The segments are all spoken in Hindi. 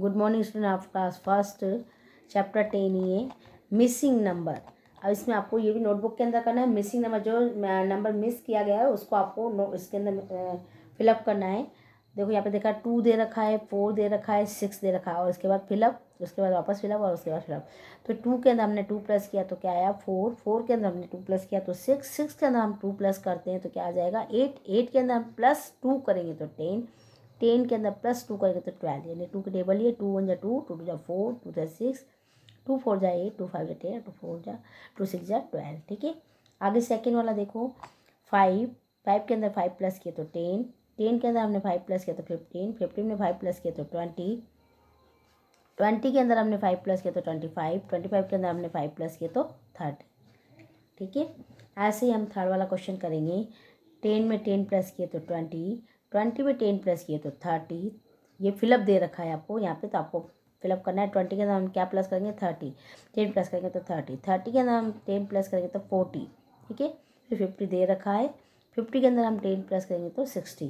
good morning student of class first chapter ten ये मिसिंग नंबर अब इसमें आपको ये भी नोटबुक के अंदर करना है मिसिंग नंबर जो नंबर मिस किया गया है उसको आपको नो इसके अंदर फिलअप करना है देखो यहाँ पे देखा टू दे रखा है फोर दे रखा है सिक्स दे रखा है और उसके बाद फिलअप उसके बाद वापस फिलअप और उसके बाद फिलअप तो टू के अंदर हमने टू प्लस किया तो क्या आया फोर फोर के अंदर हमने टू प्लस किया तो सिक्स सिक्स के अंदर हम टू प्लस करते हैं तो क्या आ जाएगा एट एट के अंदर हम प्लस टू करेंगे तो टेन टेन के अंदर प्लस टू करेंगे तो ट्वेल्व यानी टू की टेबल ये टू वन जा टू टू टू जा फोर टू जा सिक्स टू फोर जा एट टू फाइव जा टेन टू फोर जा टू सिक्स जा ट्वेल्व ठीक है आगे सेकेंड वाला देखो फाइव फाइव के अंदर फाइव प्लस किया तो टेन टेन के अंदर हमने फाइव प्लस किया तो फिफ्टीन फिफ्टीन में फाइव प्लस किया तो ट्वेंटी ट्वेंटी के अंदर हमने फाइव प्लस किया तो ट्वेंटी फाइव ट्वेंटी फाइव के अंदर हमने फाइव प्लस किया तो थर्टी ठीक है ऐसे ही हम थर्ड वाला क्वेश्चन करेंगे टेन में टेन प्लस किए तो ट्वेंटी ट्वेंटी में टेन प्लस किए तो थर्टी ये फिलअप दे रखा है आपको यहाँ पे तो आपको फिलअप करना है ट्वेंटी के अंदर हम क्या प्लस करेंगे थर्टी टेन प्लस करेंगे तो थर्टी थर्टी के अंदर हम टेन प्लस करेंगे तो फोर्टी ठीक है फिर फिफ्टी दे रखा है फिफ्टी के अंदर हम टेन प्लस करेंगे तो सिक्सटी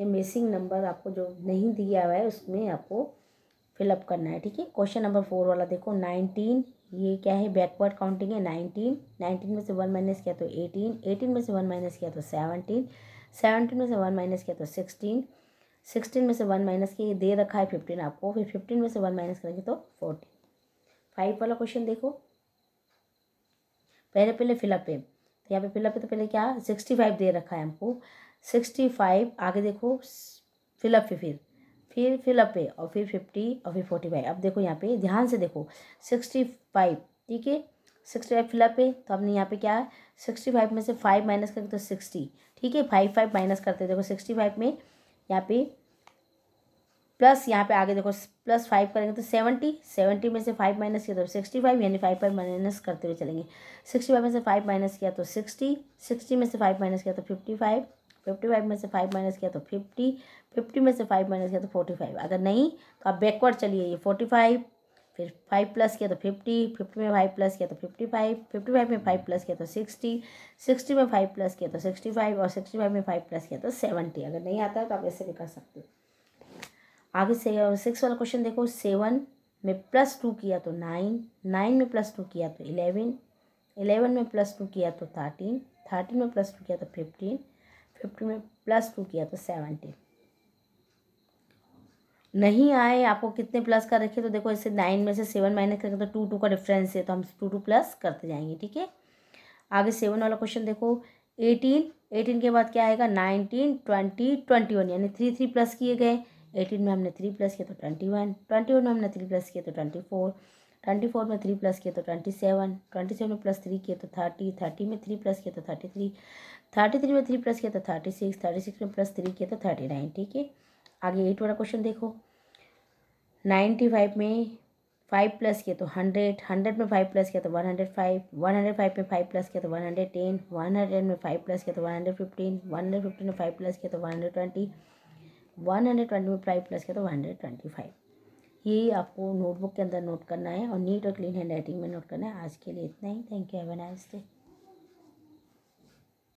ये मिसिंग नंबर आपको जो नहीं दिया हुआ है उसमें आपको फिलअप करना है ठीक है क्वेश्चन नंबर फोर वाला देखो नाइनटीन ये क्या है बैकवर्ड काउंटिंग है नाइनटीन नाइनटीन में से वन माइनस किया तो एटीन एटीन में से वन माइनस किया तो सेवनटीन सेवनटीन में से वन माइनस किया तो सिक्सटीन सिक्सटीन में से वन माइनस किया दे रखा है फिफ्टीन आपको फिर फिफ्टीन में से वन माइनस करेंगे तो फोर्टीन फाइव वाला क्वेश्चन देखो पहले पहले फिलअप है तो यहाँ पे फिलअप है तो पहले क्या सिक्सटी फाइव दे रखा है हमको सिक्सटी फाइव आगे देखो फिलअप पे फिर फिर फिलअप पे और फिर फिफ्टी और फिर फोर्टी फाइव अब देखो यहाँ पे ध्यान से देखो सिक्सटी फाइव ठीक है सिक्सटी फाइव फिलअप है तो हमने यहाँ पे क्या है सिक्सटी फाइव में से फाइव माइनस करेंगे तो सिक्सटी ठीक है फाइव फाइव माइनस करते देखो सिक्सटी फाइव में यहाँ पे प्लस यहाँ पे आगे देखो प्लस फाइव करेंगे तो सेवेंटी सेवेंटी में से फाइव माइनस किया तो सिक्सटी फाइव यानी फाइव फाइव माइनस करते हुए चलेंगे सिक्सटी फाइव में से फाइव माइनस किया तो सिक्सटी सिक्सटी में से फाइव माइनस किया तो फिफ्टी फाइव फिफ्टी फाइव में से फाइव माइनस किया तो फिफ्टी फिफ्टी में से फाइव माइनस किया तो फोर्टी फाइव अगर नहीं तो आप बैकवर्ड चलिए ये फोर्टी फाइव फिर फाइव प्लस किया तो फिफ्टी फिफ्टी में फाइव प्लस किया तो फिफ्टी फाइव फिफ्टी फाइव में फाइव प्लस किया तो सिक्सटी सिक्सटी में फाइव प्लस किया तो सिक्सटी फाइव और सिक्सटी फाइव में फाइव प्लस किया तो सेवेंटी अगर नहीं आता है तो आप ऐसे भी कर सकते हो आगे से सिक्स वाला क्वेश्चन देखो सेवन में प्लस टू किया तो नाइन नाइन में प्लस टू किया तो इलेवन इलेवन में प्लस टू किया तो थर्टीन थर्टीन में प्लस टू किया तो फिफ्टीन फिफ्टीन में प्लस टू किया तो सेवनटीन नहीं आए आपको कितने प्लस का रखे तो देखो इससे नाइन में से सेवन माइनस करके तो टू टू का डिफरेंस है तो हम टू टू प्लस करते जाएंगे ठीक है आगे सेवन वाला क्वेश्चन देखो एटीन एटीन के बाद क्या आएगा नाइनटीन ट्वेंटी ट्वेंटी वन यानी थ्री थ्री प्लस किए गए एटीन में हमने थ्री प्लस किया तो ट्वेंटी वन ट्वेंटी वन में हमने थ्री प्लस किया तो ट्वेंटी फोर ट्वेंटी फोर में थ्री प्लस किया तो ट्वेंटी सेवन ट्वेंटी सेवन में प्लस थ्री किया तो थर्टी थर्टी में थ्री प्लस किया तो थर्टी थ्री थर्टी थ्री में थ्री प्लस किया तो थर्टी सिक्स थर्टी सिक्स में प्लस थ्री किया तो थर्टी नाइन ठीक है आगे एट वाला क्वेश्चन देखो नाइन्टी फाइव में फाइव प्लस किया तो हंड्रेड हंड्रेड में फाइव प्लस किया तो one hundred five one hundred five में फाइव प्लस किया तो one hundred ten one hundred में फाइव प्लस किया तो one hundred fifteen one hundred fifteen में फाइव प्लस किया तो one hundred twenty one hundred twenty में फाइव प्लस किया तो वन हंड्रेड ट्वेंटी फाइव ये आपको नोटबुक के अंदर नोट करना है और नीट और क्लीन हैंड राइटिंग में नोट करना है आज के लिए इतना ही thank you have a nice day